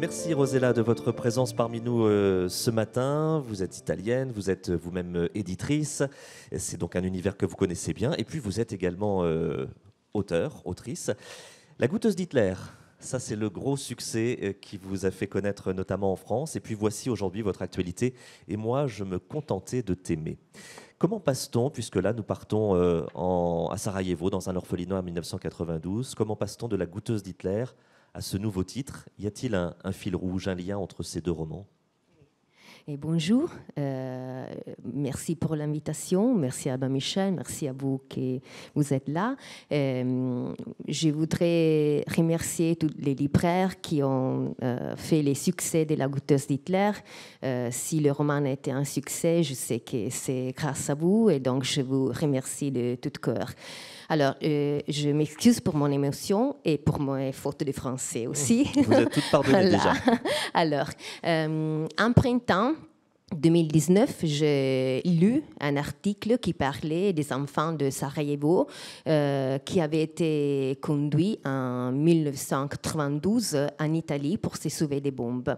Merci Rosella de votre présence parmi nous euh, ce matin. Vous êtes italienne, vous êtes euh, vous-même euh, éditrice. C'est donc un univers que vous connaissez bien. Et puis vous êtes également auteur, autrice. La goutteuse d'Hitler, ça c'est le gros succès qui vous a fait connaître notamment en France. Et puis voici aujourd'hui votre actualité. Et moi, je me contentais de t'aimer. Comment passe-t-on, puisque là nous partons à Sarajevo dans un orphelinat en 1992, comment passe-t-on de la goûteuse d'Hitler à ce nouveau titre. Y a-t-il un, fil rouge, un lien entre ces deux romans et bonjour, euh, merci pour l'invitation, merci à Ben Michel, merci à vous qui vous êtes là. Euh, je voudrais remercier tous les libraires qui ont euh, fait les succès de La goutteuse d'Hitler. si le roman a été un succès, je sais que c'est grâce à vous et donc je vous remercie de tout cœur. Alors, euh, je m'excuse pour mon émotion et pour mes fautes de français aussi. Vous êtes toutes pardonnées déjà. Alors, en euh, printemps, 2019, j'ai lu un article qui parlait des enfants de Sarajevo euh, qui avaient été conduits en 1992 en Italie pour se sauver des bombes.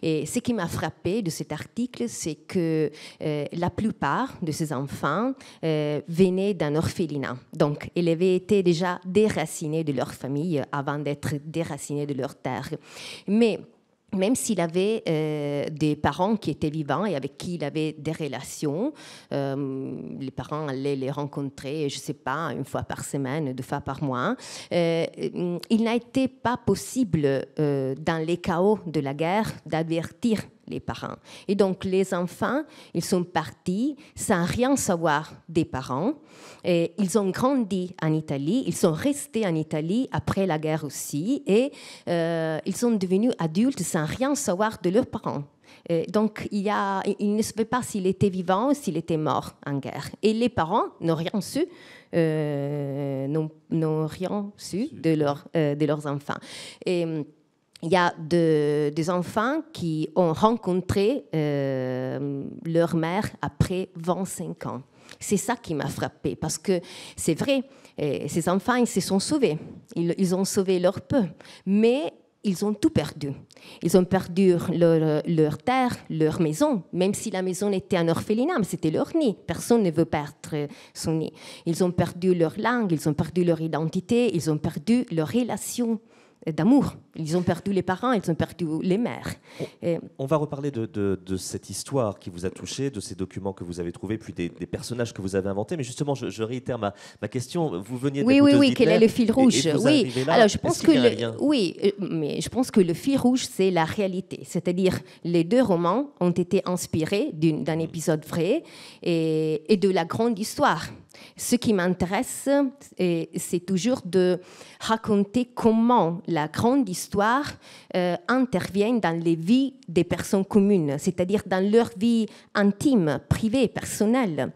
Et ce qui m'a frappé de cet article, c'est que euh, la plupart de ces enfants euh, venaient d'un orphelinat. Donc, ils avaient été déjà déracinés de leur famille avant d'être déracinés de leur terre. Mais même s'il avait euh, des parents qui étaient vivants et avec qui il avait des relations, euh, les parents allaient les rencontrer, je ne sais pas, une fois par semaine, deux fois par mois, euh, il n'a été pas possible, dans les chaos de la guerre, d'avertir les parents. Et donc les enfants, ils sont partis sans rien savoir des parents. Et ils ont grandi en Italie, ils sont restés en Italie après la guerre aussi, et euh, ils sont devenus adultes sans rien savoir de leurs parents. donc, il, a, il ne savait pas s'il était vivant ou s'il était mort en guerre. Et les parents n'ont rien su, euh, su de, euh, de leurs enfants. Et, il y a des enfants qui ont rencontré euh, leur mère après 25 ans. C'est ça qui m'a frappé parce que c'est vrai, euh, ces enfants, ils se sont sauvés. Ils, ont sauvé leur peu, mais ils ont tout perdu. Ils ont perdu leur, leur terre, leur maison, même si la maison était un orphelinat, mais c'était leur nid. Personne ne veut perdre son nid. Ils ont perdu leur langue, ils ont perdu leur identité, ils ont perdu leurs relations d'amour. Ils ont perdu les parents, ils ont perdu les mères. On, va reparler de, cette histoire qui vous a touché, de ces documents que vous avez trouvés, puis des, personnages que vous avez inventés. Mais justement, je, réitère ma, question. Vous veniez oui, oui, oui, quel est le fil rouge Oui. Alors, je pense que oui, euh, mais je pense que le fil rouge, c'est la réalité. C'est-à-dire, les deux romans ont été inspirés d'un mmh. épisode vrai et, et de la grande histoire. Ce qui m'intéresse, c'est toujours de raconter comment la grande histoire euh, intervient dans les vies des personnes communes, c'est-à-dire dans leur vie intime, privée, personnelle.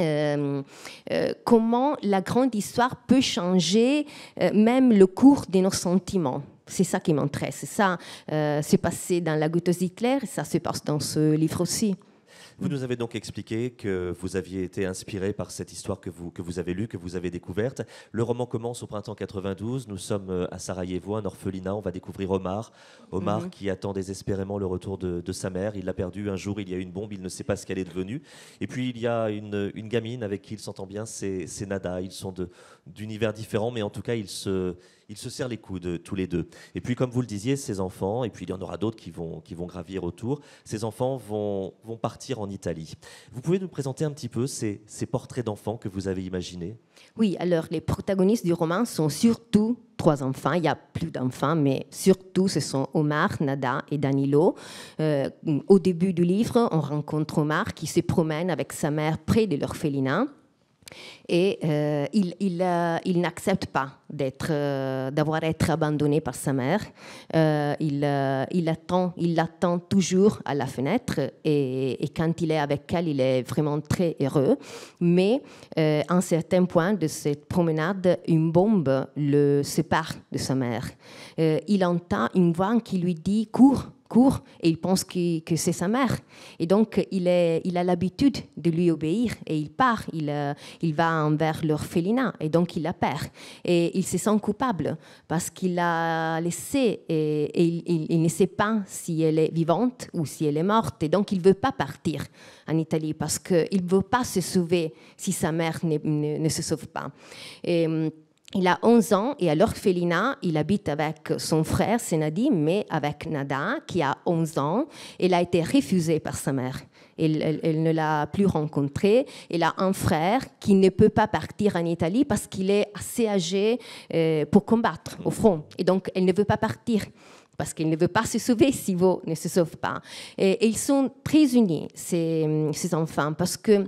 Euh, euh, comment la grande histoire peut changer même le cours de nos sentiments. C'est ça qui m'intéresse. Ça, s'est passé dans La goutteuse d'Hitler », et ça se passe dans ce livre aussi. Vous nous avez donc expliqué que vous aviez été inspiré par cette histoire que vous, que vous avez lue, que vous avez découverte. Le roman commence au printemps 92. Nous sommes euh, à Sarajevo, un orphelinat. On va découvrir Omar. Omar mhm. qui attend désespérément le retour de, sa mère. Il l'a perdue un jour. Il y a une bombe. Il ne sait pas ce qu'elle est devenue. Et puis il y a une, une gamine avec qui il s'entend bien. C'est Nada. Ils sont d'univers différents, mais en tout cas, ils se ils se serrent les coudes tous les deux. Et puis, comme vous le disiez, ces enfants, et puis il y en aura d'autres qui vont, qui vont gravir autour, ces enfants vont, partir en Italie. Vous pouvez nous présenter un petit peu ces, portraits d'enfants que vous avez imaginés Oui, alors les protagonistes du roman sont surtout trois enfants, il y a plus d'enfants, mais surtout ce sont Omar, Nada et Danilo. Euh, au début du livre, on rencontre Omar qui se promène avec sa mère près de l'orphelinat. Et euh, il, euh, il, n'accepte pas d'être, euh, d'avoir été abandonné par sa mère. il, il attend, il l'attend toujours à la fenêtre et, et, quand il est avec elle, il est vraiment très heureux. Mais à un certain point de cette promenade, une bombe le sépare de sa mère. il entend une voix qui lui dit cours court et il pense que, c'est sa mère. Et donc, il, est, il a l'habitude de lui obéir et il part, il, euh, il va envers l'orphelinat et donc il la perd. Et il se sent coupable parce qu'il l'a laissée et, il, ne sait pas si elle est vivante ou si elle est morte. Et donc, il ne veut pas partir en Italie parce qu'il ne veut pas se sauver si sa mère ne, se sauve pas. Hum, il a 11 ans et à l'orphelinat, il habite avec son frère Senadi, mais avec Nada, qui a 11 ans. Elle a été refusée par sa mère. Elle, elle, ne l'a plus rencontrée. Elle a un frère qui ne peut pas partir en Italie parce qu'il est assez âgé euh, pour combattre au front. Et donc, elle ne veut pas partir parce qu'il ne veut pas se sauver si vous ne se sauve pas. Et, ils sont très unis, ces enfants, parce que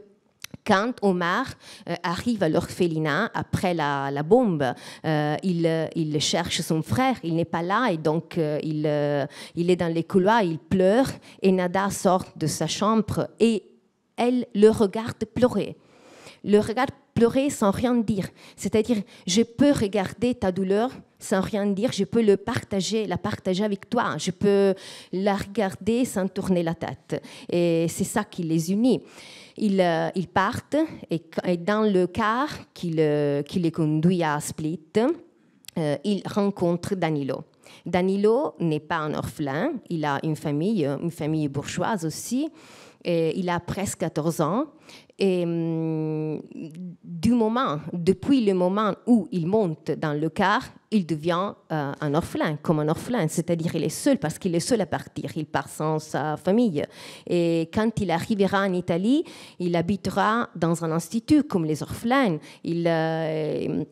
quand Omar euh, arrive à l'orphelinat après la, bombe, euh, il, cherche son frère, il n'est pas là et donc euh, il, il est dans les couloirs, il pleure et Nada sort de sa chambre et elle le regarde pleurer. Le regarde pleurer sans rien dire. C'est-à-dire, je peux regarder ta douleur sans rien dire, je peux le partager, la partager avec toi, je peux la regarder sans tourner la tête. Et c'est ça qui les unit. Ils, euh, partent et, dans le car qui, euh, les conduit à Split, euh, il ils rencontrent Danilo. Danilo n'est pas un orphelin, il a une famille, une famille bourgeoise aussi. Et il a presque 14 ans et, mm, du moment, depuis le moment où il monte dans le car, il devient euh, un orphelin, comme un orphelin, c'est-à-dire il est seul parce qu'il est seul à partir, il part sans sa famille. Et quand il arrivera en Italie, il habitera dans un institut comme les orphelins. Il, euh,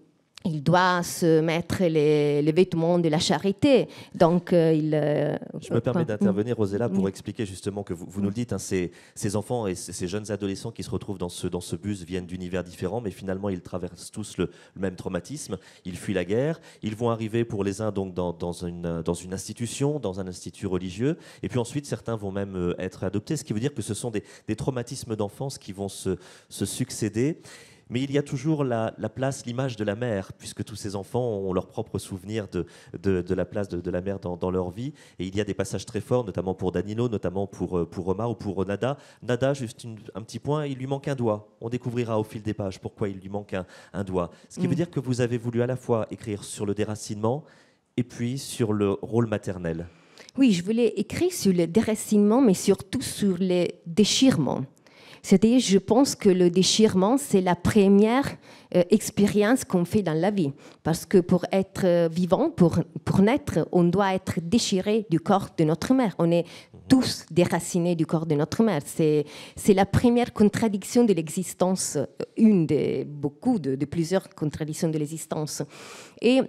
il doit se mettre les, vêtements de la charité. Donc, euh, il. Euh, Je me permets d'intervenir, Rosella, pour expliquer justement que vous, nous le dites, hein, ces, ces, enfants et ces, jeunes adolescents qui se retrouvent dans ce, dans ce bus viennent d'univers différents, mais finalement, ils traversent tous le, même traumatisme. Ils fuient la guerre. Ils vont arriver pour les uns donc dans, dans, une, dans une institution, dans un institut religieux, et puis ensuite, certains vont même euh, être adoptés, ce qui veut dire que ce sont des, des traumatismes d'enfance qui vont se, se succéder. Mais il y a toujours la, place, l'image de la mère, puisque tous ces enfants ont leur propre souvenir de, la place de, la mère dans, leur vie. Et il y a des passages très forts, notamment pour Danilo, notamment pour, euh, pour Omar ou pour Nada. Nada, juste un petit point, il lui manque un doigt. On découvrira au fil des pages pourquoi il lui manque un, doigt. Ce qui veut mm. dire que vous avez voulu à la fois écrire sur le déracinement et puis sur le rôle maternel. Oui, je voulais écrire sur le déracinement, mais surtout sur les déchirements cest je pense que le déchirement, c'est la première euh, expérience qu'on fait dans la vie. Parce que pour être euh, vivant, pour, pour naître, on doit être déchiré du corps de notre mère. On est tous déracinés du corps de notre mère. C'est, la première contradiction de l'existence, euh, une de beaucoup, de, de plusieurs contradictions de l'existence. Et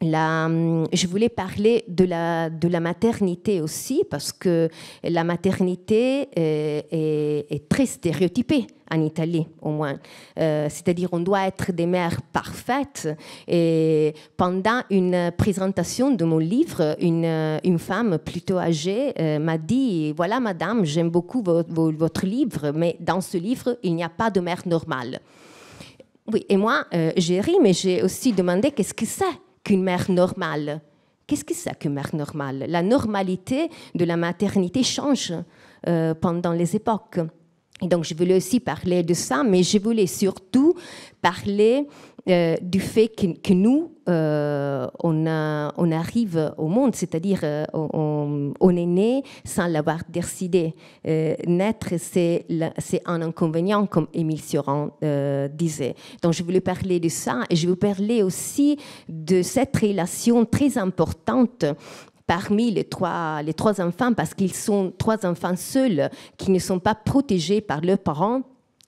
Hum, je voulais parler de la, de la maternité aussi, parce que la maternité euh, est, très stéréotypée en Italie au moins. Euh, c'est-à-dire on doit être des mères parfaites. Et pendant une présentation de mon livre, une, femme plutôt âgée euh, m'a dit, voilà madame, j'aime beaucoup votre livre, mais dans ce livre, il n'y a pas de mère normale. Oui, et moi, j'ai ri, mais j'ai aussi demandé qu'est-ce que c'est une mère normale. Qu'est-ce que c'est qu'une mère normale La normalité de la maternité change euh, pendant les époques. Et donc, je voulais aussi parler de ça, mais je voulais surtout parler euh, du fait que, nous, euh, on, on, arrive au monde, c'est-à-dire euh, on, est né sans l'avoir décidé. naître, c'est un inconvénient, comme Émile Sioran disait. Donc je voulais parler de ça et je voulais parler aussi de cette relation très importante parmi les trois, les trois enfants, parce qu'ils sont trois enfants seuls qui ne sont pas protégés par leurs parents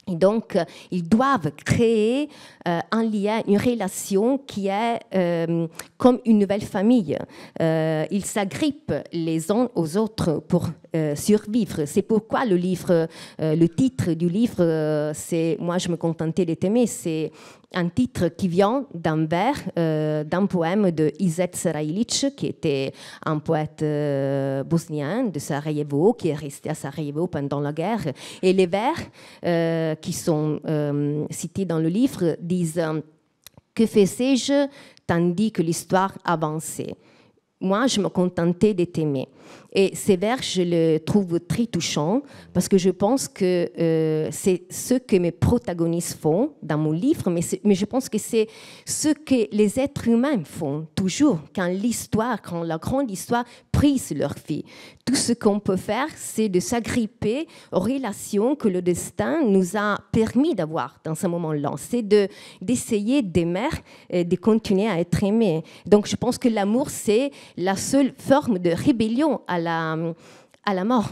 et donc, euh, ils doivent créer euh, un lien, une relation qui est euh, comme une nouvelle famille. ils s'agrippent les uns aux autres pour survivre. C'est pourquoi le livre, le titre du livre, c'est, moi je me contentais de t'aimer, c'est un titre qui vient d'un vers, euh, d'un poème de Izet Sarajlic, qui était un poète euh, bosnien de Sarajevo, qui est resté à Sarajevo pendant la guerre. Et les vers euh, qui sont cités dans le livre disent Que fais je tandis que l'histoire avançait moi, je me contentais de t'aimer. Et ces vers, je les trouve très touchants parce que je pense que euh, c'est ce que mes protagonistes font dans mon livre, mais, mais je pense que c'est ce que les êtres humains font toujours quand l'histoire, quand la grande histoire leur vie. Tout ce qu'on peut faire, c'est de s'agripper aux relations que le destin nous a permis d'avoir dans ce moment-là. C'est d'essayer d'aimer et de continuer à être aimé. Donc je pense que l'amour, c'est la seule forme de rébellion à la, à la mort.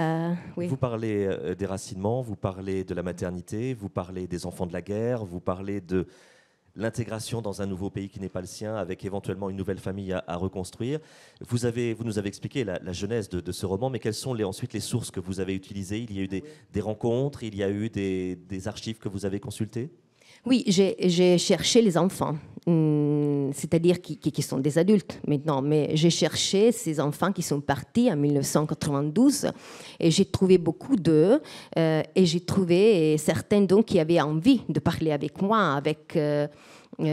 Euh, vous parlez euh, des racinements, vous parlez de la maternité, vous parlez des enfants de la guerre, vous parlez de l'intégration dans un nouveau pays qui n'est pas le sien, avec éventuellement une nouvelle famille à, reconstruire. Vous, nous avez expliqué la, genèse de, ce roman, mais quelles sont ensuite les sources que vous avez utilisées Il y a eu des, rencontres, il y a eu des archives que vous avez consultées oui, j'ai cherché les enfants, hmm, c'est-à-dire qui, sont des adultes maintenant, mais j'ai cherché ces enfants qui sont partis en 1992 et j'ai trouvé beaucoup d'eux euh, et j'ai trouvé certains donc qui avaient envie de parler avec moi, avec... Euh, 4-2,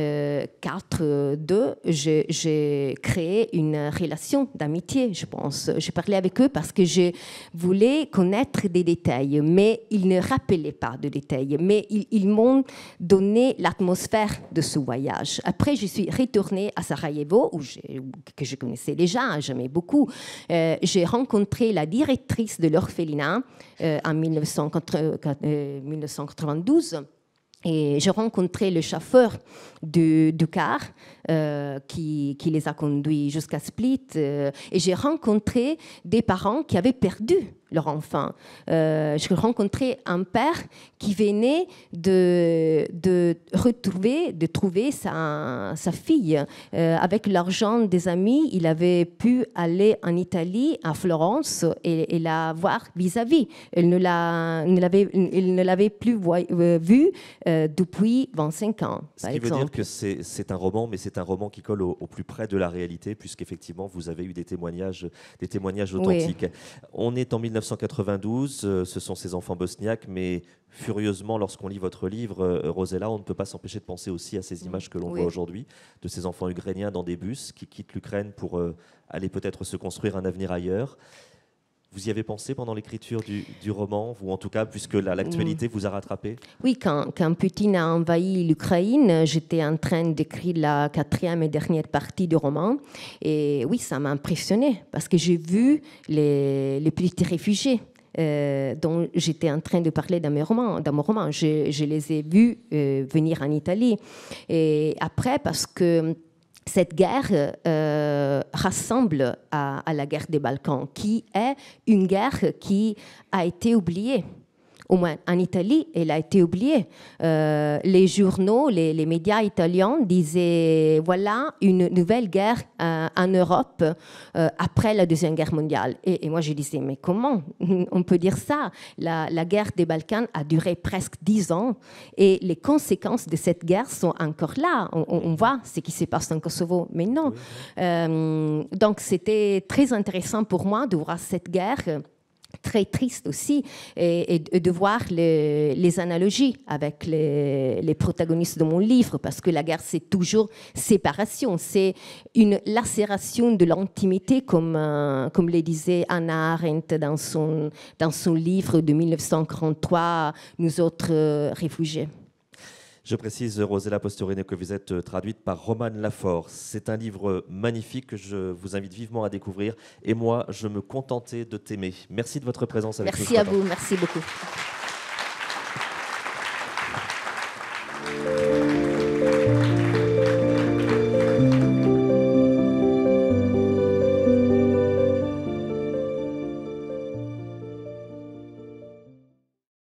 euh, j'ai créé une relation d'amitié, je pense. J'ai parlé avec eux parce que je voulais connaître des détails, mais ils ne rappelaient pas de détails, mais ils, m'ont donné l'atmosphère de ce voyage. Après, je suis retournée à Sarajevo, que je connaissais déjà, hein, j'aimais beaucoup. Euh, j'ai rencontré la directrice de l'orphelinat euh, en 1992. Et j'ai rencontré le chauffeur du, du car euh, qui, les a conduits jusqu'à Split. Euh, et j'ai rencontré des parents qui avaient perdu leur enfant. Euh, je rencontrais un père qui venait de, de retrouver, de trouver sa, sa fille. Euh, avec l'argent des amis, il avait pu aller en Italie, à Florence, et, la voir vis-à-vis. Il ne l'avait plus euh, vue depuis 25 ans. Ce qui veut dire que c'est un roman, mais c'est un roman qui colle au, plus près de la réalité, puisqu'effectivement, vous avez eu des témoignages, des témoignages authentiques. On est en 19... 1992, euh, ce sont ces enfants bosniaques, mais furieusement, lorsqu'on lit votre livre, euh, Rosella, on ne peut pas s'empêcher de penser aussi à ces mm. images que l'on voit aujourd'hui, de ces enfants ukrainiens dans des bus qui quittent l'Ukraine pour euh, aller peut-être se construire un avenir ailleurs. Vous y avez pensé pendant l'écriture du, du, roman, ou en tout cas, puisque l'actualité mm. vous a rattrapé Oui, quand, quand Poutine a envahi l'Ukraine, j'étais en train d'écrire la quatrième et dernière partie du roman. Et oui, ça m'a impressionné, parce que j'ai vu les, les petits réfugiés. Euh, dont j'étais en train de parler dans, mes romans, dans mon roman. Je, les ai vus euh, venir en Italie. Et après, parce que cette guerre euh, rassemble à, la guerre des Balkans, qui est une guerre qui a été oubliée au moins en Italie, elle a été oubliée. Euh, les journaux, les, médias italiens disaient voilà une nouvelle guerre euh, en Europe euh, après la Deuxième Guerre mondiale. Et, moi, je disais mais comment on peut dire ça la, guerre des Balkans a duré presque dix ans et les conséquences de cette guerre sont encore là. On, on voit ce qui se passe en Kosovo, mais non. donc, c'était très intéressant pour moi de voir cette guerre très triste aussi et, de voir les, analogies avec les, protagonistes de mon livre parce que la guerre c'est toujours séparation, c'est une lacération de l'intimité comme, euh, comme le disait Anna Arendt dans son, dans son livre de 1943, Nous autres euh, réfugiés. Je précise, Rosella Posturine, que vous êtes euh, traduite par Romane Lafort. C'est un livre magnifique que je vous invite vivement à découvrir. Et moi, je me contentais de t'aimer. Merci de votre présence avec nous. Merci à vous, merci beaucoup.